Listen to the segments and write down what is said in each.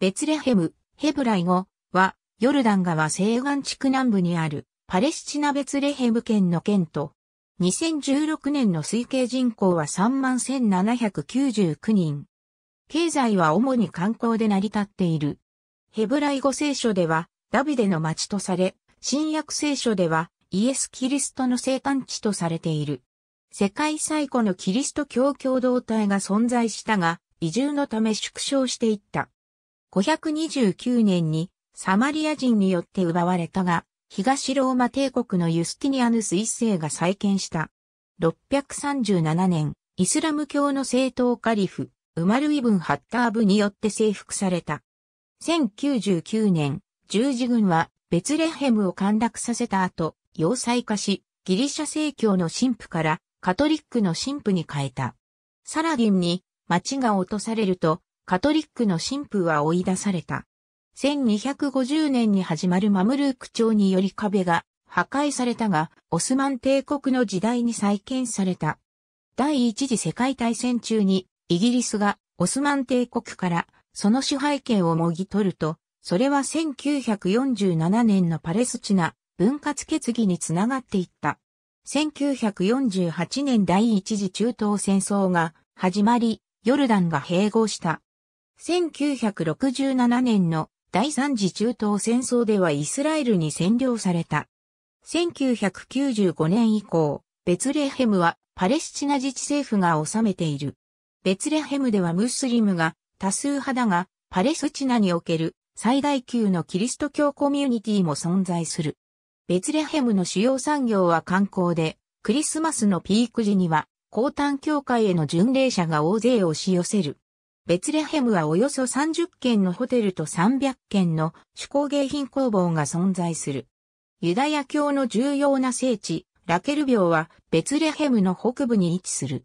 ベツレヘム、ヘブライ語は、ヨルダン川西岸地区南部にあるパレスチナベツレヘム県の県と、2016年の推計人口は31,799人。経済は主に観光で成り立っている。ヘブライ語聖書では、ダビデの町とされ、新約聖書では、イエス・キリストの生誕地とされている。世界最古のキリスト教共同体が存在したが、移住のため縮小していった。529年にサマリア人によって奪われたが、東ローマ帝国のユスティニアヌス一世が再建した。637年、イスラム教の政党カリフ、ウマルイブン・ハッターブによって征服された。1099年、十字軍はベツレヘムを陥落させた後、要塞化し、ギリシャ正教の神父からカトリックの神父に変えた。サラディンに町が落とされると、カトリックの神父は追い出された。1250年に始まるマムルーク朝により壁が破壊されたが、オスマン帝国の時代に再建された。第一次世界大戦中に、イギリスがオスマン帝国からその支配権をもぎ取ると、それは1947年のパレスチナ分割決議につながっていった。1948年第一次中東戦争が始まり、ヨルダンが併合した。1967年の第三次中東戦争ではイスラエルに占領された。1995年以降、ベツレヘムはパレスチナ自治政府が治めている。ベツレヘムではムスリムが多数派だが、パレスチナにおける最大級のキリスト教コミュニティも存在する。ベツレヘムの主要産業は観光で、クリスマスのピーク時には、高端教会への巡礼者が大勢押し寄せる。ベツレヘムはおよそ30軒のホテルと300軒の手工芸品工房が存在する。ユダヤ教の重要な聖地、ラケル廟はベツレヘムの北部に位置する。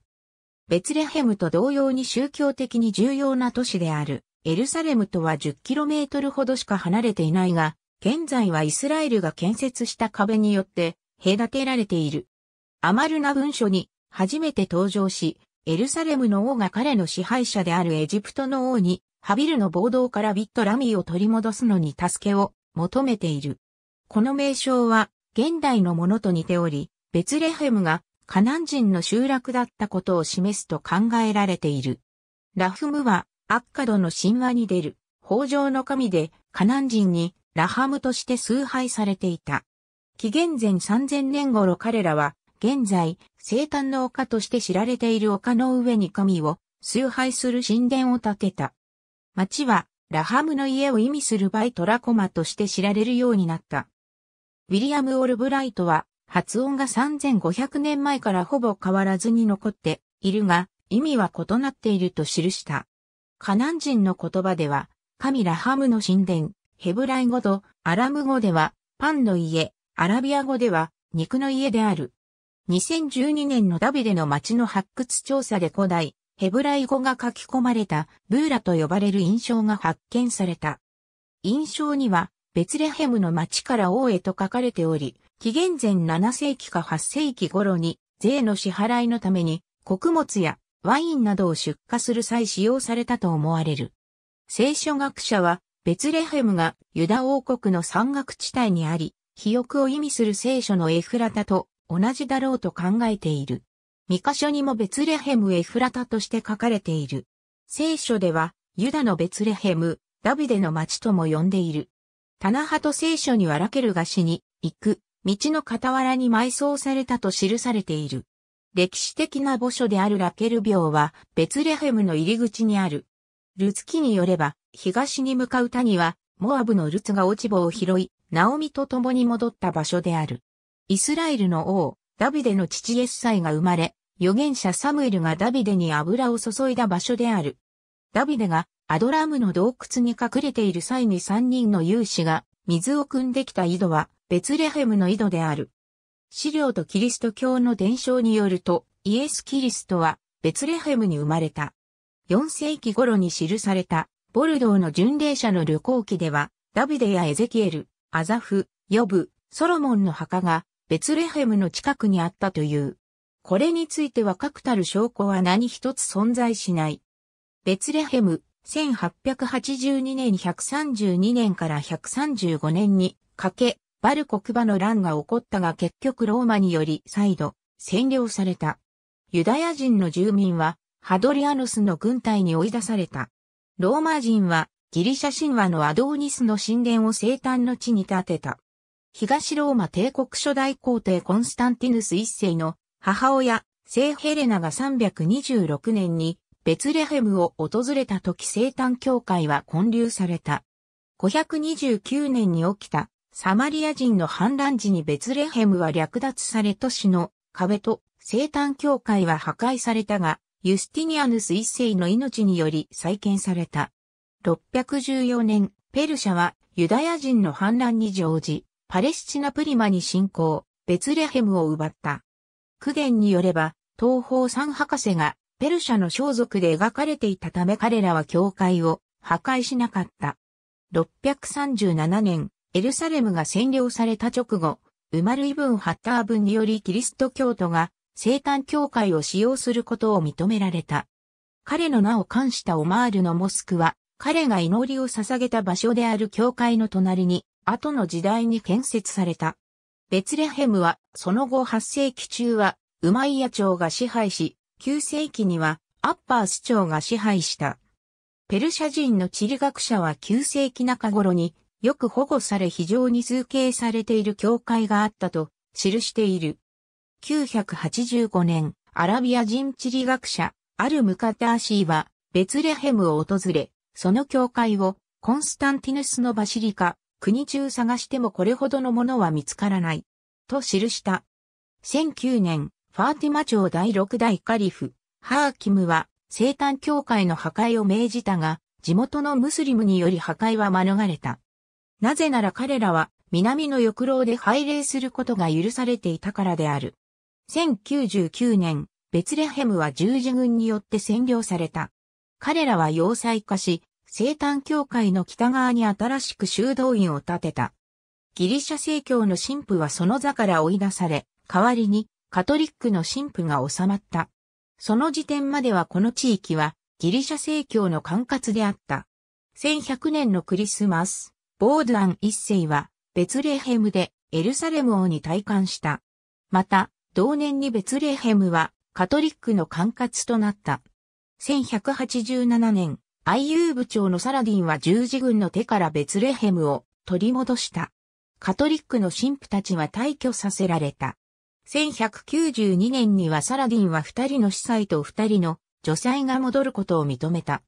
ベツレヘムと同様に宗教的に重要な都市であるエルサレムとは 10km ほどしか離れていないが、現在はイスラエルが建設した壁によって隔てられている。アマルナ文書に初めて登場し、エルサレムの王が彼の支配者であるエジプトの王に、ハビルの暴動からビット・ラミーを取り戻すのに助けを求めている。この名称は、現代のものと似ており、ベツレヘムがカナン人の集落だったことを示すと考えられている。ラフムは、アッカドの神話に出る、法上の神で、カナン人に、ラハムとして崇拝されていた。紀元前3000年頃彼らは、現在、生誕の丘として知られている丘の上に神を崇拝する神殿を建てた。町はラハムの家を意味するバイトラコマとして知られるようになった。ウィリアム・オルブライトは発音が3500年前からほぼ変わらずに残っているが意味は異なっていると記した。カナン人の言葉では神ラハムの神殿、ヘブライ語とアラム語ではパンの家、アラビア語では肉の家である。2012年のダビデの町の発掘調査で古代、ヘブライ語が書き込まれたブーラと呼ばれる印象が発見された。印象には、ベツレヘムの町から王へと書かれており、紀元前7世紀か8世紀頃に、税の支払いのために、穀物やワインなどを出荷する際使用されたと思われる。聖書学者は、ベツレヘムがユダ王国の山岳地帯にあり、肥沃を意味する聖書のエフラタと同じだろうと考えている。三箇所にもベツレヘムエフラタとして書かれている。聖書では、ユダのベツレヘム、ダビデの町とも呼んでいる。棚派と聖書にはラケルが死に、行く、道の傍らに埋葬されたと記されている。歴史的な墓所であるラケル廟は、ベツレヘムの入り口にある。ルツ記によれば、東に向かう谷は、モアブのルツが落ち棒を拾い、ナオミと共に戻った場所である。イスラエルの王、ダビデの父エスサイが生まれ、預言者サムエルがダビデに油を注いだ場所である。ダビデがアドラムの洞窟に隠れている際に三人の勇士が水を汲んできた井戸はベツレヘムの井戸である。資料とキリスト教の伝承によるとイエス・キリストはベツレヘムに生まれた。4世紀頃に記されたボルドーの巡礼者の旅行記ではダビデやエゼキエル、アザフ、ヨブ、ソロモンの墓がベツレヘムの近くにあったという。これについては確たる証拠は何一つ存在しない。ベツレヘム、1882年132年から135年にかけ、バル国馬の乱が起こったが結局ローマにより再度占領された。ユダヤ人の住民はハドリアヌスの軍隊に追い出された。ローマ人はギリシャ神話のアドーニスの神殿を生誕の地に建てた。東ローマ帝国初代皇帝コンスタンティヌス一世の母親、聖ヘレナが326年にベツレヘムを訪れた時生誕教会は建立された。529年に起きたサマリア人の反乱時にベツレヘムは略奪され都市の壁と生誕教会は破壊されたが、ユスティニアヌス一世の命により再建された。614年、ペルシャはユダヤ人の反乱に乗じ、パレスチナプリマに侵攻、ベツレヘムを奪った。苦言によれば、東方三博士がペルシャの装束で描かれていたため彼らは教会を破壊しなかった。637年、エルサレムが占領された直後、ウマルイブン・ハッター文によりキリスト教徒が生誕教会を使用することを認められた。彼の名を冠したオマールのモスクは、彼が祈りを捧げた場所である教会の隣に後の時代に建設された。ベツレヘムは、その後8世紀中は、ウマイヤ朝が支配し、9世紀には、アッパース朝が支配した。ペルシャ人の地理学者は9世紀中頃に、よく保護され非常に通形されている教会があったと、記している。985年、アラビア人地理学者、アルムカターシーは、ベツレヘムを訪れ、その教会を、コンスタンティヌスのバシリカ、国中探してもこれほどのものは見つからない。と記した。1009年、ファーティマ朝第6代カリフ、ハーキムは生誕教会の破壊を命じたが、地元のムスリムにより破壊は免れた。なぜなら彼らは南の浴廊で拝礼することが許されていたからである。1099年、ベツレヘムは十字軍によって占領された。彼らは要塞化し、生誕教会の北側に新しく修道院を建てた。ギリシャ正教の神父はその座から追い出され、代わりにカトリックの神父が収まった。その時点まではこの地域はギリシャ正教の管轄であった。1100年のクリスマス、ボードアン一世はベツレヘムでエルサレム王に退官した。また、同年にベツレヘムはカトリックの管轄となった。1187年、IU 部長のサラディンは十字軍の手からベツレヘムを取り戻した。カトリックの神父たちは退去させられた。1192年にはサラディンは二人の司祭と二人の女祭が戻ることを認めた。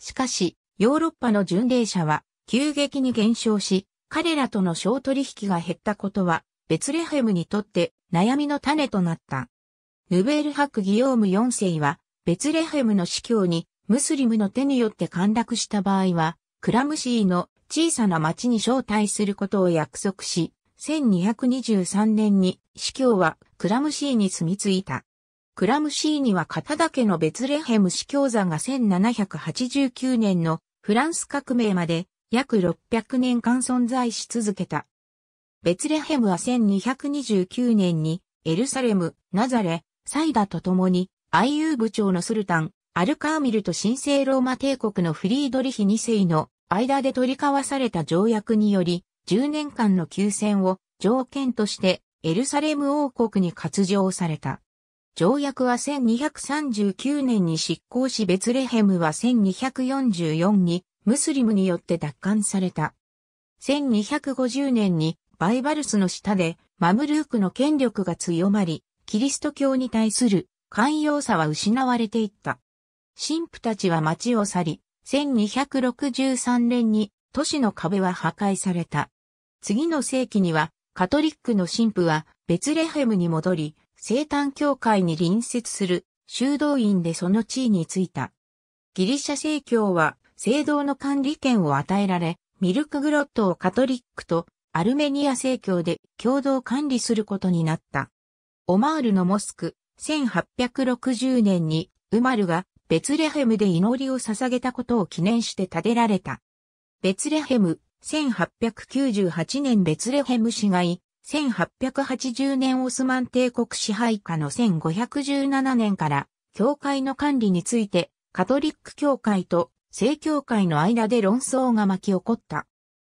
しかし、ヨーロッパの巡礼者は急激に減少し、彼らとの小取引が減ったことは、ベツレヘムにとって悩みの種となった。ヌベール博ギヨーム4世は、ベツレヘムの司教にムスリムの手によって陥落した場合は、クラムシーの小さな町に招待することを約束し、1223年に司教はクラムシーに住み着いた。クラムシーには片だけのベツレヘム司教座が1789年のフランス革命まで約600年間存在し続けた。ベツレヘムは1229年にエルサレム、ナザレ、サイダと共に IU 部長のスルタン、アルカーミルと神聖ローマ帝国のフリードリヒ2世の間で取り交わされた条約により、10年間の休戦を条件としてエルサレム王国に割譲された。条約は1239年に執行しベツレヘムは1244にムスリムによって奪還された。1250年にバイバルスの下でマムルークの権力が強まり、キリスト教に対する寛容さは失われていった。神父たちは町を去り、1263年に都市の壁は破壊された。次の世紀には、カトリックの神父はベツレヘムに戻り、生誕教会に隣接する修道院でその地位についた。ギリシャ正教は聖堂の管理権を与えられ、ミルクグロットをカトリックとアルメニア正教で共同管理することになった。オマールのモスク、1860年にウマルがベツレヘムで祈りを捧げたことを記念して建てられた。ベツレヘム、1898年ベツレヘム市街、1880年オスマン帝国支配下の1517年から、教会の管理について、カトリック教会と正教会の間で論争が巻き起こった。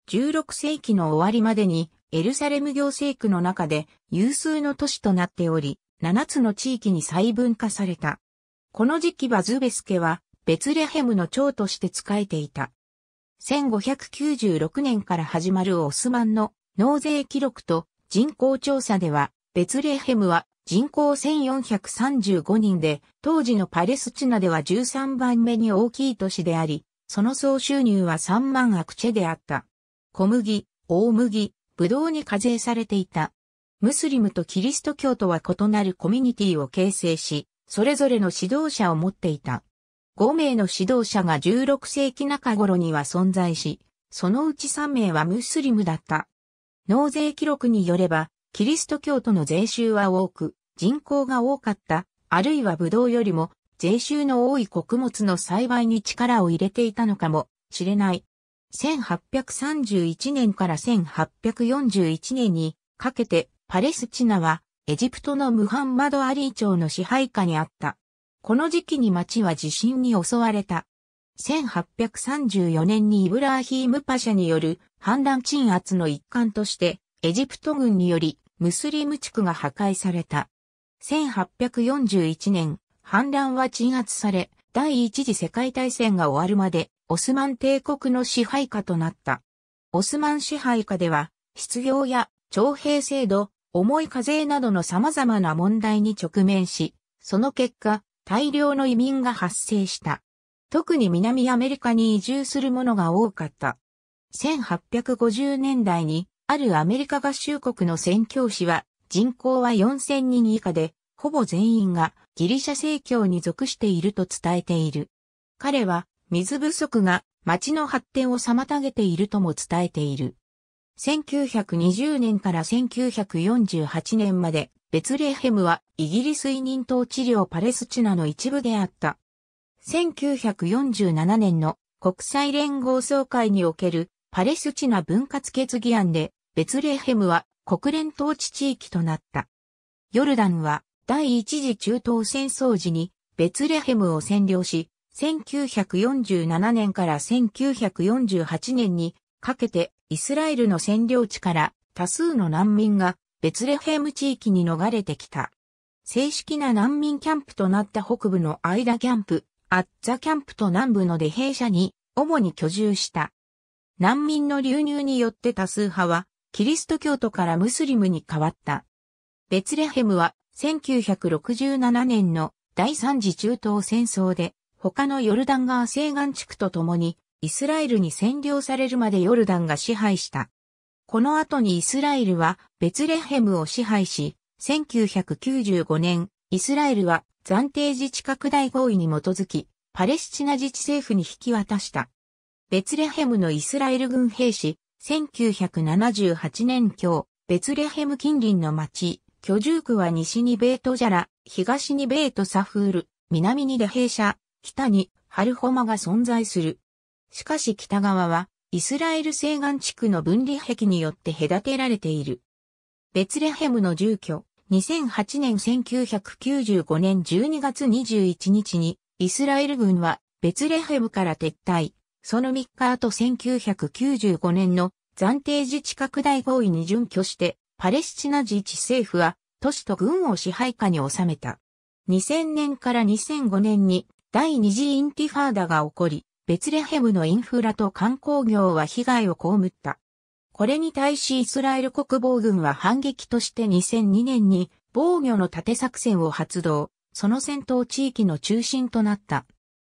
16世紀の終わりまでに、エルサレム行政区の中で有数の都市となっており、7つの地域に細分化された。この時期はズベスケはベツレヘムの長として仕えていた。1596年から始まるオスマンの納税記録と人口調査では、ベツレヘムは人口1435人で、当時のパレスチナでは13番目に大きい都市であり、その総収入は3万アクチェであった。小麦、大麦、ブドウに課税されていた。ムスリムとキリスト教とは異なるコミュニティを形成し、それぞれの指導者を持っていた。5名の指導者が16世紀中頃には存在し、そのうち3名はムスリムだった。納税記録によれば、キリスト教徒の税収は多く、人口が多かった、あるいはブドウよりも税収の多い穀物の栽培に力を入れていたのかもしれない。1831年から1841年にかけてパレスチナはエジプトのムハンマド・アリー朝の支配下にあった。この時期に町は地震に襲われた。1834年にイブラーヒーム・パシャによる反乱鎮圧の一環として、エジプト軍によりムスリム地区が破壊された。1841年、反乱は鎮圧され、第一次世界大戦が終わるまで、オスマン帝国の支配下となった。オスマン支配下では、失業や徴兵制度、重い課税などの様々な問題に直面し、その結果、大量の移民が発生した。特に南アメリカに移住する者が多かった。1850年代に、あるアメリカ合衆国の宣教師は、人口は4000人以下で、ほぼ全員がギリシャ正教に属していると伝えている。彼は、水不足が町の発展を妨げているとも伝えている。1920年から1948年まで、ベツレヘムはイギリス委任統治領パレスチナの一部であった。1947年の国際連合総会におけるパレスチナ分割決議案で、ベツレヘムは国連統治地域となった。ヨルダンは第一次中東戦争時にベツレヘムを占領し、1947年から1948年にかけてイスラエルの占領地から多数の難民がベツレヘム地域に逃れてきた。正式な難民キャンプとなった北部のアイダキャンプ、アッザキャンプと南部のデヘイ社に主に居住した。難民の流入によって多数派はキリスト教徒からムスリムに変わった。ベツレヘムは1967年の第三次中東戦争で他のヨルダン川西岸地区と共にイスラエルに占領されるまでヨルダンが支配した。この後にイスラエルはベツレヘムを支配し、1995年、イスラエルは暫定自治拡大合意に基づき、パレスチナ自治政府に引き渡した。ベツレヘムのイスラエル軍兵士、1978年今日、ベツレヘム近隣の町、居住区は西にベートジャラ、東にベートサフール、南にレヘイシャ、北にハルホマが存在する。しかし北側は、イスラエル西岸地区の分離壁によって隔てられている。ベツレヘムの住居、2008年1995年12月21日に、イスラエル軍はベツレヘムから撤退、その3日後1995年の暫定自治拡大合意に準拠して、パレスチナ自治政府は都市と軍を支配下に収めた。2000年から2005年に第二次インティファーダが起こり、ベツレヘムのインフラと観光業は被害を被った。これに対しイスラエル国防軍は反撃として2002年に防御の盾作戦を発動、その戦闘地域の中心となった。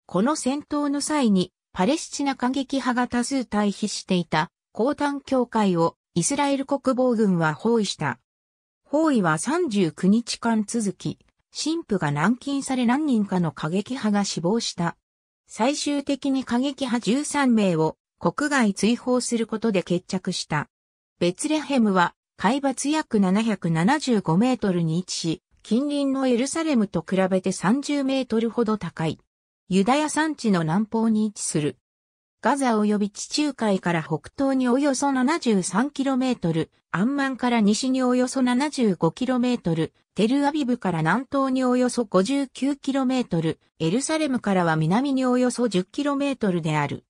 この戦闘の際にパレスチナ過激派が多数退避していた高端教会をイスラエル国防軍は包囲した。包囲は39日間続き、神父が軟禁され何人かの過激派が死亡した。最終的に過激派13名を国外追放することで決着した。ベツレヘムは海抜約775メートルに位置し、近隣のエルサレムと比べて30メートルほど高い。ユダヤ山地の南方に位置するガザ及び地中海から北東におよそ 73km、アンマンから西におよそ 75km、テルアビブから南東におよそ 59km、エルサレムからは南におよそ 10km である。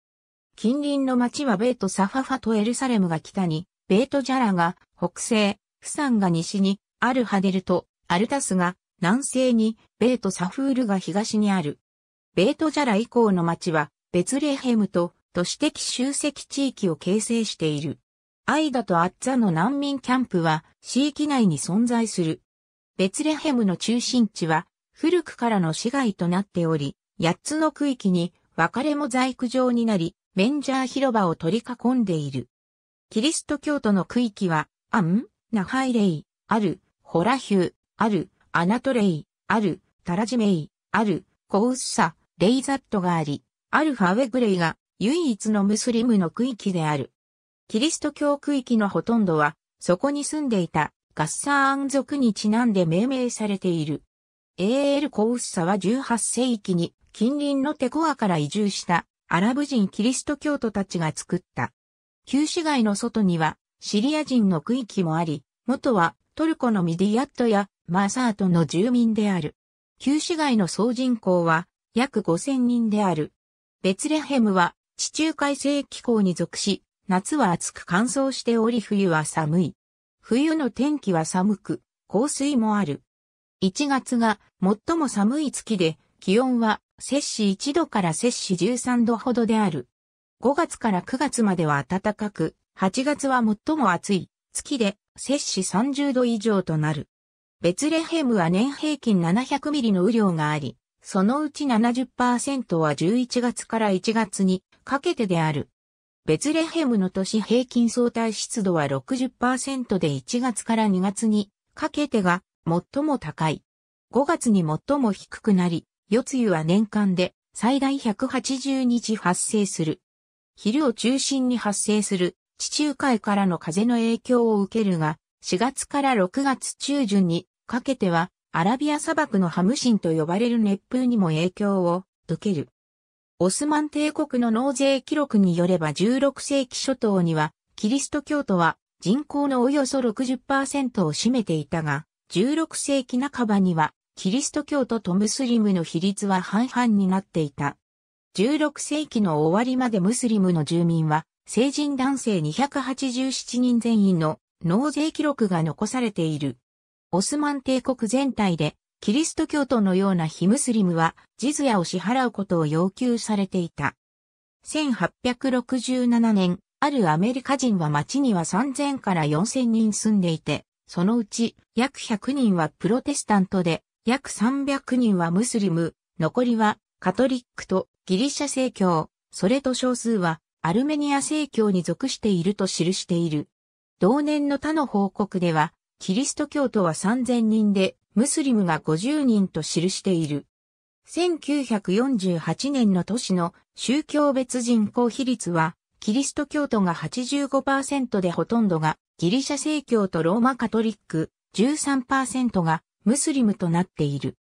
近隣の町はベート・サファファとエルサレムが北に、ベート・ジャラが北西、フサンが西に、アルハデルとアルタスが南西に、ベート・サフールが東にある。ベート・ジャラ以降の町は、ベツレヘムと都市的集積地域を形成している。アイダとアッツァの難民キャンプは、地域内に存在する。ベツレヘムの中心地は、古くからの市街となっており、8つの区域に別れも在庫状になり、メンジャー広場を取り囲んでいる。キリスト教徒の区域は、アン、ナハイレイ、ある、ホラヒュー、ある、アナトレイ、ある、タラジメイ、ある、コウッサ、レイザットがあり、アルファウェグレイが唯一のムスリムの区域である。キリスト教区域のほとんどは、そこに住んでいたガッサーン族にちなんで命名されている。A.L. コウッサは18世紀に近隣のテコアから移住したアラブ人キリスト教徒たちが作った。旧市街の外にはシリア人の区域もあり、元はトルコのミディアットやマサートの住民である。旧市街の総人口は約5000人である。ベツレヘムは地中海性気候に属し、夏は暑く乾燥しており冬は寒い。冬の天気は寒く、降水もある。1月が最も寒い月で、気温は摂氏1度から摂氏13度ほどである。5月から9月までは暖かく、8月は最も暑い月で摂氏30度以上となる。ベツレヘムは年平均700ミリの雨量があり、そのうち70%は11月から1月にかけてである。ベツレヘムの都市平均相対湿度は60%で1月から2月にかけてが最も高い。5月に最も低くなり、夜露は年間で最大180日発生する。昼を中心に発生する地中海からの風の影響を受けるが、4月から6月中旬にかけてはアラビア砂漠のハムシンと呼ばれる熱風にも影響を受ける。オスマン帝国の納税記録によれば16世紀初頭には、キリスト教徒は人口のおよそ60%を占めていたが、16世紀半ばには、キリスト教徒とムスリムの比率は半々になっていた。16世紀の終わりまでムスリムの住民は、成人男性287人全員の納税記録が残されている。オスマン帝国全体でキリスト教徒のような非ムスリムは、ジズヤを支払うことを要求されていた。1867年、あるアメリカ人は町には3000から4000人住んでいて、そのうち約100人はプロテスタントで、約300人はムスリム、残りはカトリックとギリシャ正教、それと少数はアルメニア正教に属していると記している。同年の他の報告では、キリスト教徒は3000人で、ムスリムが50人と記している。1948年の都市の宗教別人口比率は、キリスト教徒が85%でほとんどがギリシャ正教とローマカトリック13%がムスリムとなっている。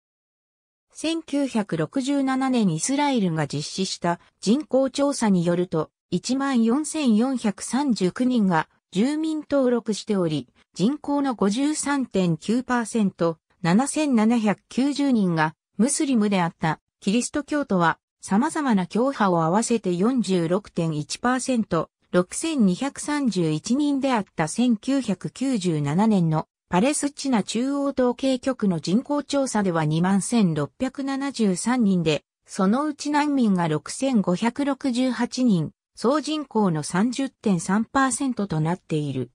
1967年イスラエルが実施した人口調査によると14,439人が住民登録しており、人口の53.9%、7790人がムスリムであったキリスト教徒は様々な教派を合わせて46.1%、6231人であった1997年のパレスチナ中央統計局の人口調査では21,673人で、そのうち難民が6,568人、総人口の30.3%となっている。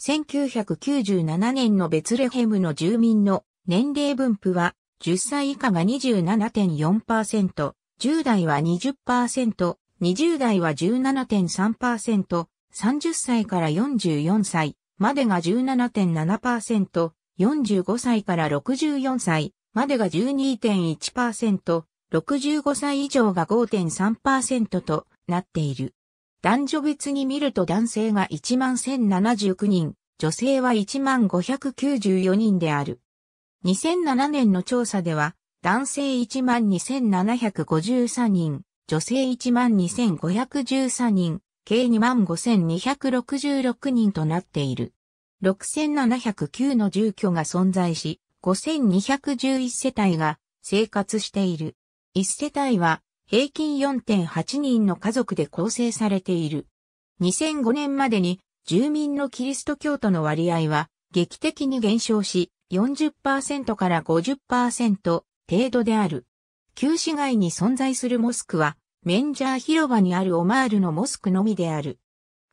1997年のベツレヘムの住民の年齢分布は、10歳以下が27.4%、10代は20%、20代は17.3%、30歳から44歳までが17.7%、45歳から64歳までが12.1%、65歳以上が5.3%となっている。男女別に見ると男性が11,079人、女性は1594人である。2007年の調査では、男性12,753人、女性12,513人、計25,266人となっている。6,709の住居が存在し、5,211世帯が生活している。1世帯は平均4.8人の家族で構成されている。2005年までに住民のキリスト教徒の割合は劇的に減少し40%から50%程度である。旧市街に存在するモスクはメンジャー広場にあるオマールのモスクのみである。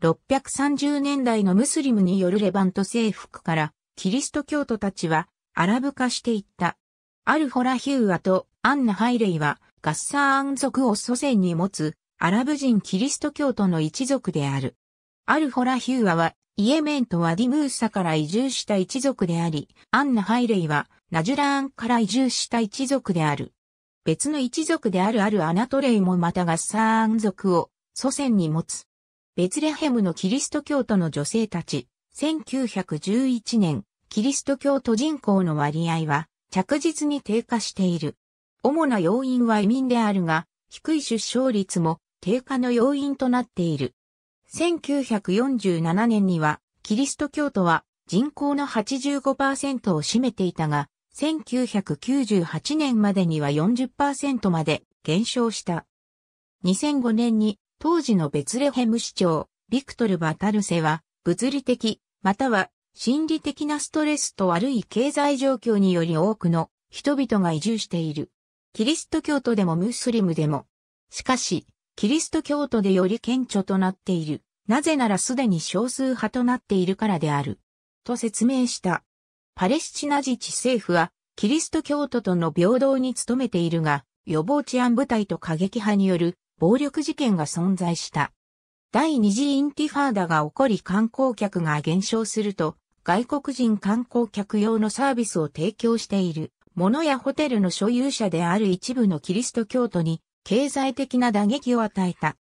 630年代のムスリムによるレバント征服からキリスト教徒たちはアラブ化していった。アルホラヒューアとアンナ・ハイレイはガッサーン族を祖先に持つアラブ人キリスト教徒の一族である。アルホラヒューアはイエメンとワディムーサから移住した一族であり、アンナ・ハイレイはナジュラーンから移住した一族である。別の一族であるあるアナトレイもまたガッサーン族を祖先に持つ。ベツレヘムのキリスト教徒の女性たち、1911年、キリスト教徒人口の割合は着実に低下している。主な要因は移民であるが、低い出生率も低下の要因となっている。1947年には、キリスト教徒は人口の85%を占めていたが、1998年までには40%まで減少した。2005年に当時のベツレヘム市長、ビクトル・バタルセは、物理的、または心理的なストレスと悪い経済状況により多くの人々が移住している。キリスト教徒でもムスリムでも。しかし、キリスト教徒でより顕著となっている。なぜならすでに少数派となっているからである。と説明した。パレスチナ自治政府は、キリスト教徒との平等に努めているが、予防治安部隊と過激派による暴力事件が存在した。第二次インティファーダが起こり観光客が減少すると、外国人観光客用のサービスを提供している物やホテルの所有者である一部のキリスト教徒に経済的な打撃を与えた。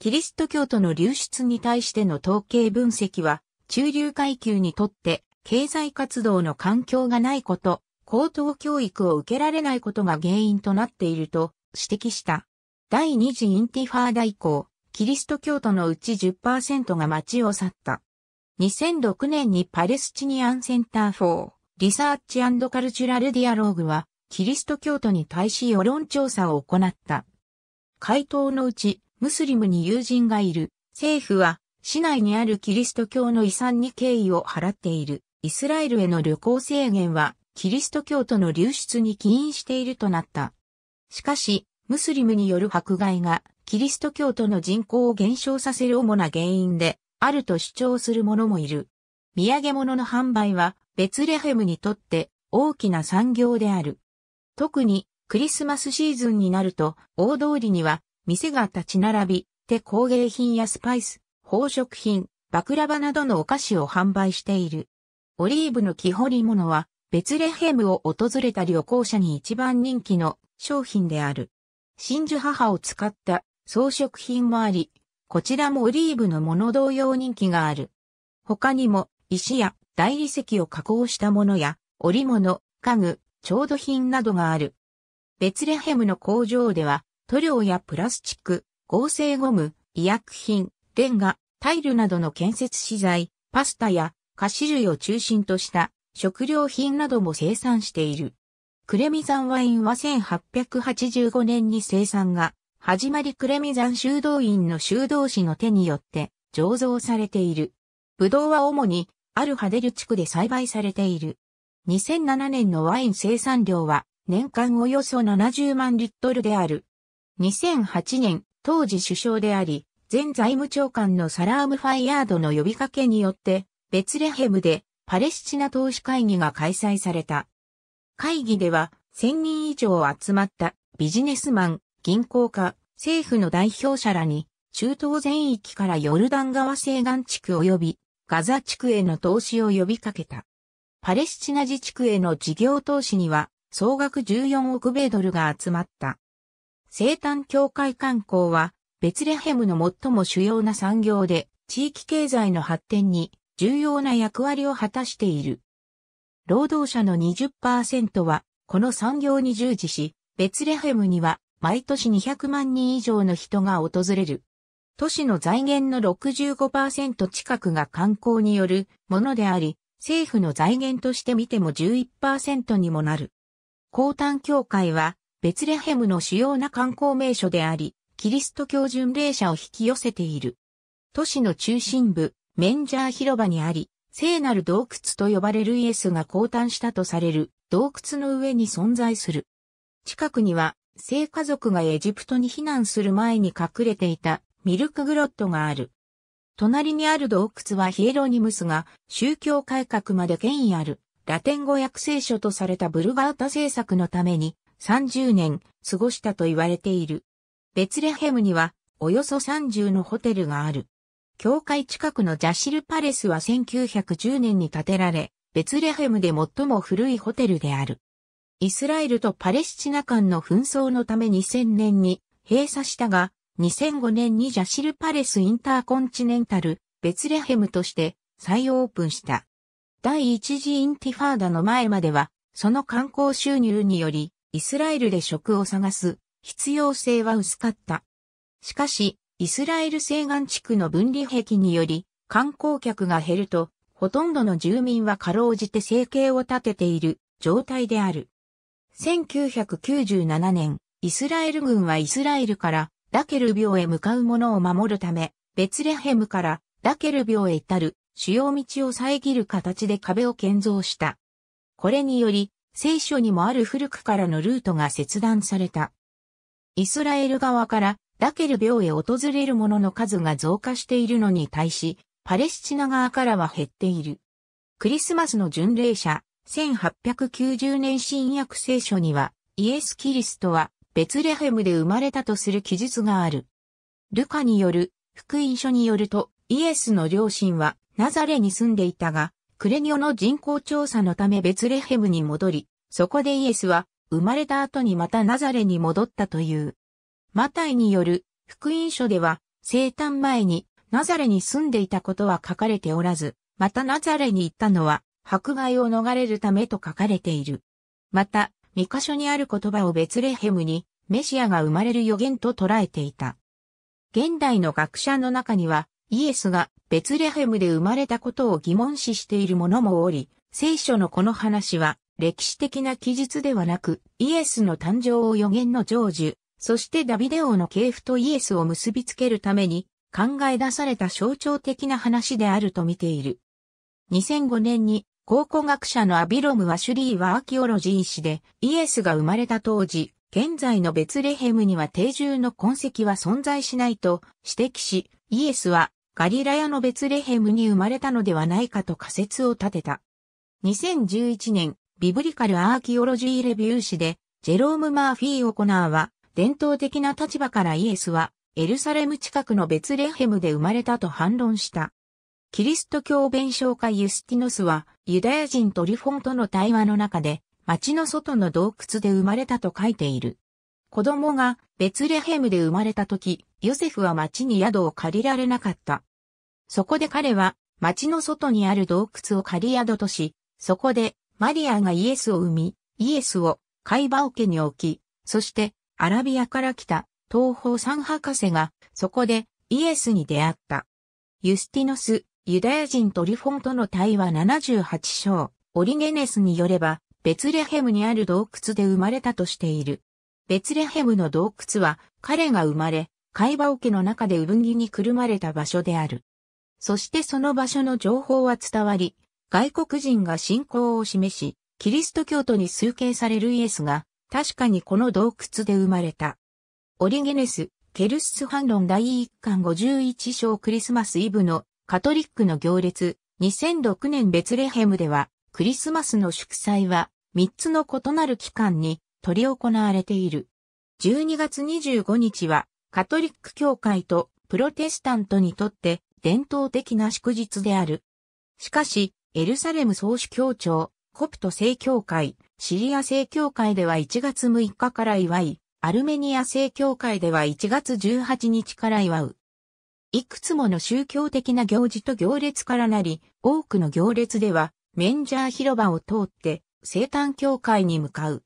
キリスト教徒の流出に対しての統計分析は、中流階級にとって経済活動の環境がないこと、高等教育を受けられないことが原因となっていると指摘した。第二次インティファーダ以降、キリスト教徒のうち10%が街を去った。2006年にパレスチニアンセンター4リサーチカルチュラルディアローグは、キリスト教徒に対し世論調査を行った。回答のうち、ムスリムに友人がいる、政府は、市内にあるキリスト教の遺産に敬意を払っている、イスラエルへの旅行制限は、キリスト教徒の流出に起因しているとなった。しかし、ムスリムによる迫害が、キリスト教徒の人口を減少させる主な原因で、あると主張する者もいる。土産物の販売は、ベツレヘムにとって大きな産業である。特にクリスマスシーズンになると大通りには店が立ち並び、手工芸品やスパイス、宝飾品、バクラバなどのお菓子を販売している。オリーブの木彫り物はベツレヘムを訪れた旅行者に一番人気の商品である。真珠母を使った装飾品もあり、こちらもオリーブのもの同様人気がある。他にも石や大理石を加工したものや、織物、家具、調度品などがある。ベツレヘムの工場では、塗料やプラスチック、合成ゴム、医薬品、レンガ、タイルなどの建設資材、パスタや菓子類を中心とした食料品なども生産している。クレミザンワインは1885年に生産が始まりクレミザン修道院の修道士の手によって醸造されている。ブドウは主にあるハデル地区で栽培されている。2007年のワイン生産量は年間およそ70万リットルである。2008年、当時首相であり、前財務長官のサラームファイヤードの呼びかけによって、ベツレヘムでパレスチナ投資会議が開催された。会議では1000人以上集まったビジネスマン、銀行家、政府の代表者らに、中東全域からヨルダン川西岸地区及びガザ地区への投資を呼びかけた。パレスチナ自治区への事業投資には総額14億米ドルが集まった。生誕協会観光はベツレヘムの最も主要な産業で地域経済の発展に重要な役割を果たしている。労働者の20%はこの産業に従事し、ベツレヘムには毎年200万人以上の人が訪れる。都市の財源の65%近くが観光によるものであり、政府の財源として見ても11%にもなる。高端教会は、ベツレヘムの主要な観光名所であり、キリスト教巡礼者を引き寄せている。都市の中心部、メンジャー広場にあり、聖なる洞窟と呼ばれるイエスが降誕したとされる洞窟の上に存在する。近くには、聖家族がエジプトに避難する前に隠れていたミルクグロットがある。隣にある洞窟はヒエロニムスが宗教改革まで権威あるラテン語訳聖書とされたブルガータ政策のために30年過ごしたと言われている。ベツレヘムにはおよそ30のホテルがある。教会近くのジャシルパレスは1910年に建てられ、ベツレヘムで最も古いホテルである。イスラエルとパレスチナ間の紛争のため2000年に閉鎖したが、2005年にジャシルパレスインターコンチネンタル、ベツレヘムとして再オープンした。第一次インティファーダの前までは、その観光収入により、イスラエルで職を探す必要性は薄かった。しかし、イスラエル西岸地区の分離壁により、観光客が減ると、ほとんどの住民はかろうじて生計を立てている状態である。1997年、イスラエル軍はイスラエルからラケル病へ向かう者を守るため、ベツレヘムからラケル病へ至る主要道を遮る形で壁を建造した。これにより、聖書にもある古くからのルートが切断された。イスラエル側からラケル病へ訪れる者の数が増加しているのに対し、パレスチナ側からは減っている。クリスマスの巡礼者、1890年新約聖書には、イエス・キリストはベツレヘムで生まれたとする記述がある。ルカによる、福音書によると、イエスの両親はナザレに住んでいたが、クレニオの人口調査のためベツレヘムに戻り、そこでイエスは生まれた後にまたナザレに戻ったという。マタイによる福音書では生誕前にナザレに住んでいたことは書かれておらず、またナザレに行ったのは迫害を逃れるためと書かれている。また、三箇所にある言葉をベツレヘムにメシアが生まれる予言と捉えていた。現代の学者の中には、イエスがベツレヘムで生まれたことを疑問視している者もおり、聖書のこの話は歴史的な記述ではなく、イエスの誕生を予言の成就、そしてダビデ王の系譜とイエスを結びつけるために考え出された象徴的な話であると見ている。2005年に考古学者のアビロム・ワシュリーはアーキオロジー誌で、イエスが生まれた当時、現在のベツレヘムには定住の痕跡は存在しないと指摘し、イエスはガリラヤのベツレヘムに生まれたのではないかと仮説を立てた。2011年、ビブリカル・アーキオロジー・レビュー誌で、ジェローム・マーフィー・オコナーは、伝統的な立場からイエスは、エルサレム近くのベツレヘムで生まれたと反論した。キリスト教弁償家ユスティノスは、ユダヤ人トリフォンとの対話の中で、町の外の洞窟で生まれたと書いている。子供がベツレヘムで生まれた時、ヨセフは町に宿を借りられなかった。そこで彼は、町の外にある洞窟を借り宿とし、そこで、マリアがイエスを生み、イエスを、海馬桶家に置き、そして、アラビアから来た、東方三博士が、そこで、イエスに出会った。ユスティノス、ユダヤ人トリフォンとの対話78章、オリゲネスによれば、ベツレヘムにある洞窟で生まれたとしている。ベツレヘムの洞窟は、彼が生まれ、海馬桶の中で産着にくるまれた場所である。そしてその場所の情報は伝わり、外国人が信仰を示し、キリスト教徒に崇敬されるイエスが、確かにこの洞窟で生まれた。オリゲネス、ケルス反論第1巻51章クリスマスイブのカトリックの行列、2006年ベツレヘムでは、クリスマスの祝祭は、3つの異なる期間に、取り行われている。12月25日は、カトリック教会とプロテスタントにとって伝統的な祝日である。しかし、エルサレム総主教庁、コプト正教会、シリア正教会では1月6日から祝い、アルメニア正教会では1月18日から祝う。いくつもの宗教的な行事と行列からなり、多くの行列では、メンジャー広場を通って、生誕教会に向かう。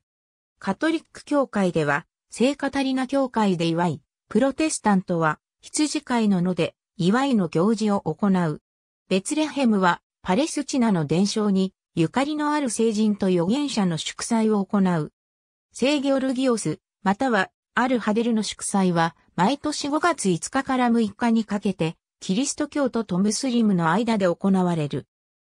カトリック教会では、聖カタリナ教会で祝い、プロテスタントは、羊飼いの野で、祝いの行事を行う。ベツレヘムは、パレスチナの伝承に、ゆかりのある聖人と預言者の祝祭を行う。聖ギョルギオス、または、アルハデルの祝祭は、毎年5月5日から6日にかけて、キリスト教徒とムスリムの間で行われる。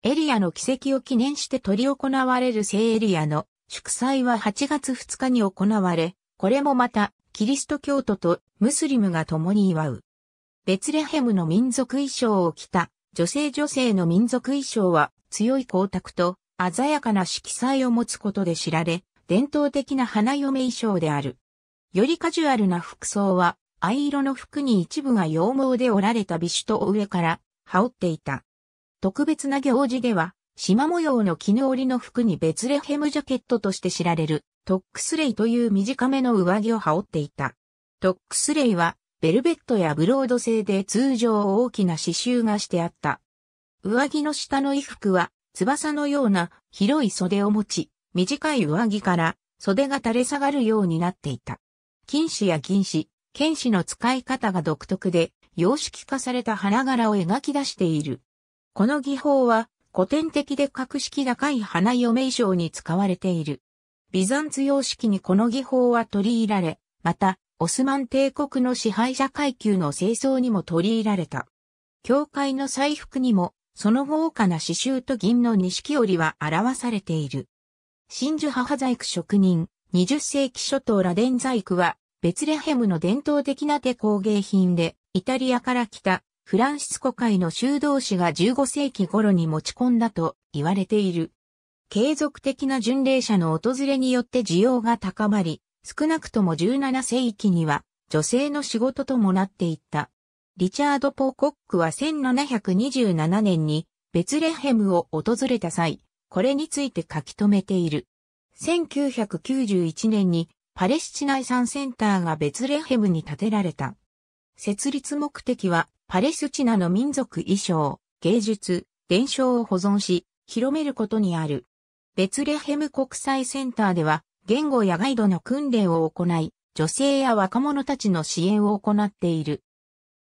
エリアの奇跡を記念して執り行われる聖エリアの祝祭は8月2日に行われ、これもまたキリスト教徒とムスリムが共に祝う。ベツレヘムの民族衣装を着た女性女性の民族衣装は強い光沢と鮮やかな色彩を持つことで知られ、伝統的な花嫁衣装である。よりカジュアルな服装は藍色の服に一部が羊毛で織られた美酒と上から羽織っていた。特別な行事では、縞模様の絹織の服にベツレヘムジャケットとして知られるトックスレイという短めの上着を羽織っていた。トックスレイはベルベットやブロード製で通常大きな刺繍がしてあった。上着の下の衣服は翼のような広い袖を持ち、短い上着から袖が垂れ下がるようになっていた。金糸や銀糸、剣士の使い方が独特で、様式化された花柄を描き出している。この技法は、古典的で格式高い花嫁衣装に使われている。ビザンツ様式にこの技法は取り入られ、また、オスマン帝国の支配者階級の清掃にも取り入られた。教会の祭服にも、その豪華な刺繍と銀の錦織は表されている。真珠母細工職人、20世紀初頭螺鈿細工は、ベツレヘムの伝統的な手工芸品で、イタリアから来たフランシスコ会の修道士が15世紀頃に持ち込んだと言われている。継続的な巡礼者の訪れによって需要が高まり、少なくとも17世紀には女性の仕事ともなっていった。リチャード・ポーコックは1727年にベツレヘムを訪れた際、これについて書き留めている。1991年にパレスチナ遺産センターがベツレヘムに建てられた。設立目的は、パレスチナの民族衣装、芸術、伝承を保存し、広めることにある。ベツレヘム国際センターでは、言語やガイドの訓練を行い、女性や若者たちの支援を行っている。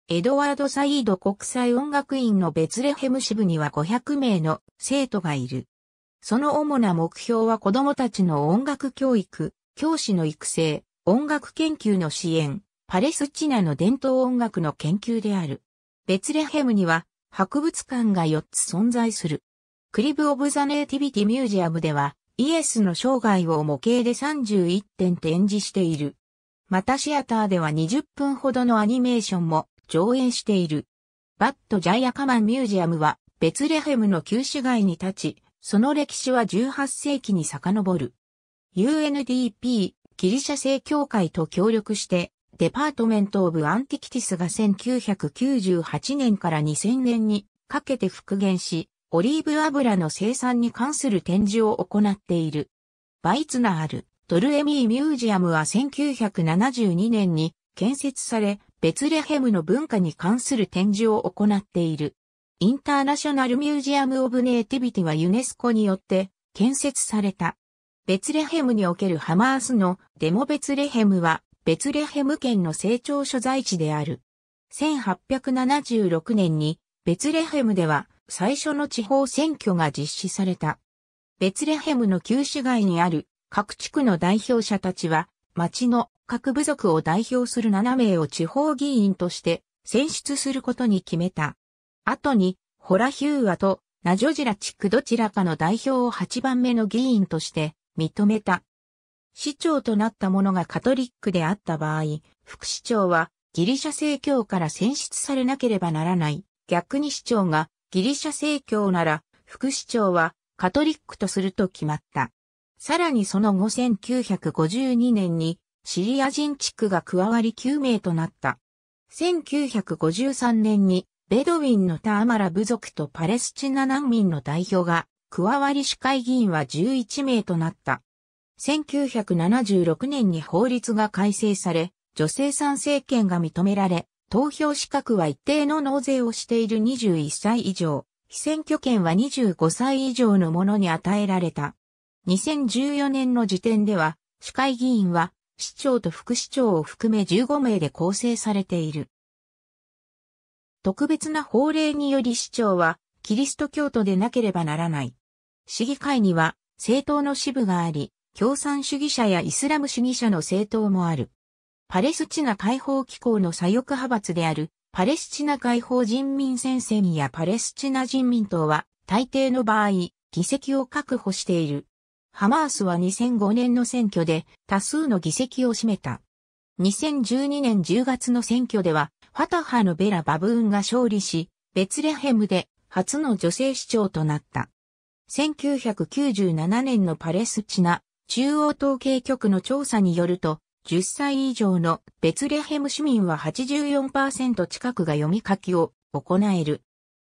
エドワード・サイード国際音楽院のベツレヘム支部には500名の生徒がいる。その主な目標は子供たちの音楽教育、教師の育成、音楽研究の支援、パレスチナの伝統音楽の研究である。ベツレヘムには博物館が4つ存在する。クリブ・オブ・ザ・ネイティビティ・ミュージアムでは、イエスの生涯を模型で31点展示している。またシアターでは20分ほどのアニメーションも上映している。バット・ジャイアカマン・ミュージアムは、ベツレヘムの旧市街に立ち、その歴史は18世紀に遡る。UNDP、ギリシャ正教会と協力して、デパートメント・オブ・アンティキティスが1998年から2000年にかけて復元し、オリーブ油の生産に関する展示を行っている。バイツナール、ドルエミー・ミュージアムは1972年に建設され、ベツレヘムの文化に関する展示を行っている。インターナショナルミュージアム・オブ・ネイティビティはユネスコによって建設されたベツレヘムにおけるハマースのデモベツレヘムは、ベツレヘム県の成長所在地である。1876年に、ベツレヘムでは、最初の地方選挙が実施された。ベツレヘムの旧市街にある各地区の代表者たちは、町の各部族を代表する7名を地方議員として選出することに決めた。後に、ホラヒューアとナジョジラ地区どちらかの代表を8番目の議員として認めた。市長となった者がカトリックであった場合、副市長はギリシャ正教から選出されなければならない。逆に市長がギリシャ正教なら、副市長はカトリックとすると決まった。さらにその後1952年にシリア人地区が加わり9名となった。1953年にベドウィンのターマラ部族とパレスチナ難民の代表が加わり市会議員は11名となった。1976年に法律が改正され、女性参政権が認められ、投票資格は一定の納税をしている21歳以上、非選挙権は25歳以上の者に与えられた。2014年の時点では、市会議員は、市長と副市長を含め15名で構成されている。特別な法令により市長は、キリスト教徒でなければならない。市議会には政党の支部があり、共産主義者やイスラム主義者の政党もある。パレスチナ解放機構の左翼派閥であるパレスチナ解放人民戦線やパレスチナ人民党は大抵の場合、議席を確保している。ハマースは2005年の選挙で多数の議席を占めた。2012年10月の選挙では、ファタハのベラ・バブーンが勝利し、ベツレヘムで初の女性市長となった。1997年のパレスチナ中央統計局の調査によると、10歳以上のベツレヘム市民は84%近くが読み書きを行える。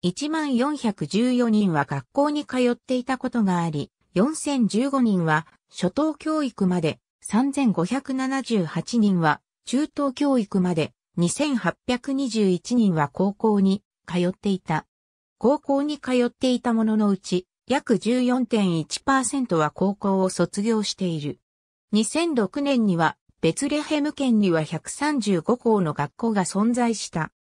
1414人は学校に通っていたことがあり、4015人は初等教育まで、3578人は中等教育まで、2821人は高校に通っていた。高校に通っていたもののうち、約14.1%は高校を卒業している。2006年には、ベツレヘム県には135校の学校が存在した。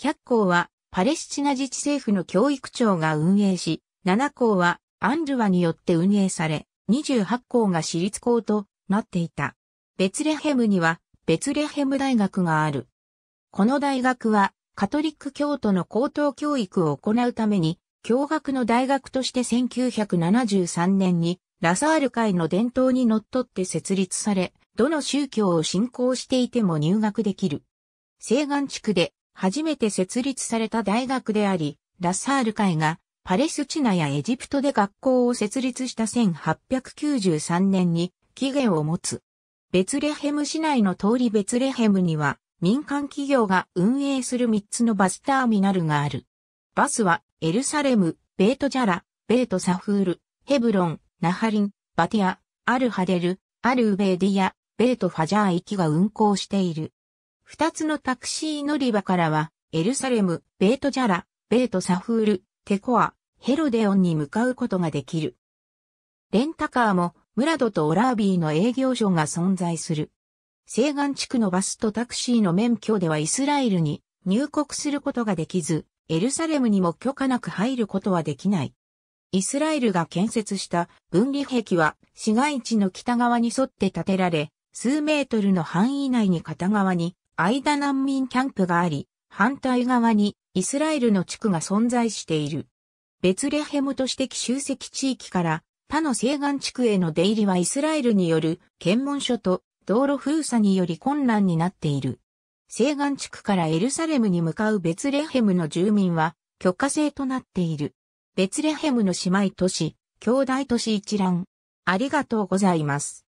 100校は、パレスチナ自治政府の教育庁が運営し、7校は、アンルワによって運営され、28校が私立校となっていた。ベツレヘムには、ベツレヘム大学がある。この大学は、カトリック教徒の高等教育を行うために、教学の大学として1973年にラサール会の伝統に則っって設立され、どの宗教を信仰していても入学できる。西岸地区で初めて設立された大学であり、ラサール会がパレスチナやエジプトで学校を設立した1893年に起源を持つ。ベツレヘム市内の通りベツレヘムには民間企業が運営する3つのバスターミナルがある。バスは、エルサレム、ベートジャラ、ベートサフール、ヘブロン、ナハリン、バティア、アルハデル、アルウベーディア、ベートファジャー行きが運行している。2つのタクシー乗り場からは、エルサレム、ベートジャラ、ベートサフール、テコア、ヘロデオンに向かうことができる。レンタカーも、ムラドとオラービーの営業所が存在する。西岸地区のバスとタクシーの免許ではイスラエルに入国することができず、エルサレムにも許可なく入ることはできない。イスラエルが建設した分離壁は市街地の北側に沿って建てられ、数メートルの範囲内に片側に間難民キャンプがあり、反対側にイスラエルの地区が存在している。ベツレヘムとして集積地域から他の西岸地区への出入りはイスラエルによる検問所と道路封鎖により混乱になっている。西岸地区からエルサレムに向かうベツレヘムの住民は許可制となっている。ベツレヘムの姉妹都市、兄弟都市一覧。ありがとうございます。